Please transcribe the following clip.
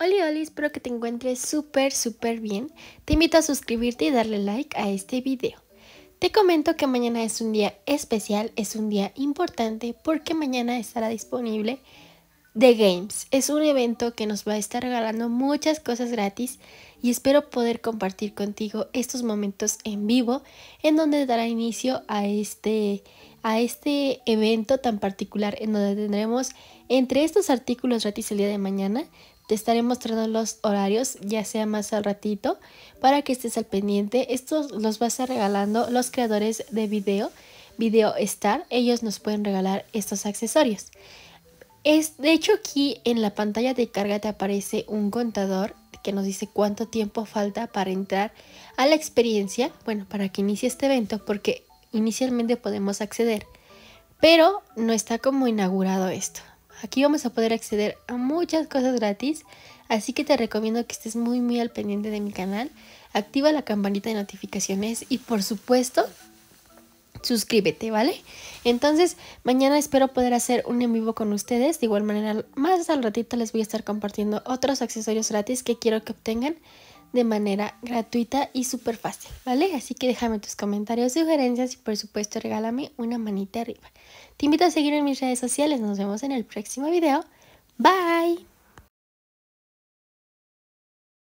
Hola, hola, espero que te encuentres súper, súper bien. Te invito a suscribirte y darle like a este video. Te comento que mañana es un día especial, es un día importante porque mañana estará disponible The Games es un evento que nos va a estar regalando muchas cosas gratis y espero poder compartir contigo estos momentos en vivo en donde dará inicio a este, a este evento tan particular en donde tendremos entre estos artículos gratis el día de mañana te estaré mostrando los horarios, ya sea más al ratito, para que estés al pendiente. Estos los vas a estar regalando los creadores de video, Video Star. Ellos nos pueden regalar estos accesorios. Es, de hecho, aquí en la pantalla de carga te aparece un contador que nos dice cuánto tiempo falta para entrar a la experiencia, bueno, para que inicie este evento, porque inicialmente podemos acceder, pero no está como inaugurado esto. Aquí vamos a poder acceder a muchas cosas gratis, así que te recomiendo que estés muy muy al pendiente de mi canal, activa la campanita de notificaciones y por supuesto suscríbete, ¿vale? Entonces, mañana espero poder hacer un en vivo con ustedes. De igual manera, más al ratito les voy a estar compartiendo otros accesorios gratis que quiero que obtengan de manera gratuita y súper fácil, ¿vale? Así que déjame tus comentarios, sugerencias y por supuesto regálame una manita arriba. Te invito a seguir en mis redes sociales. Nos vemos en el próximo video. Bye.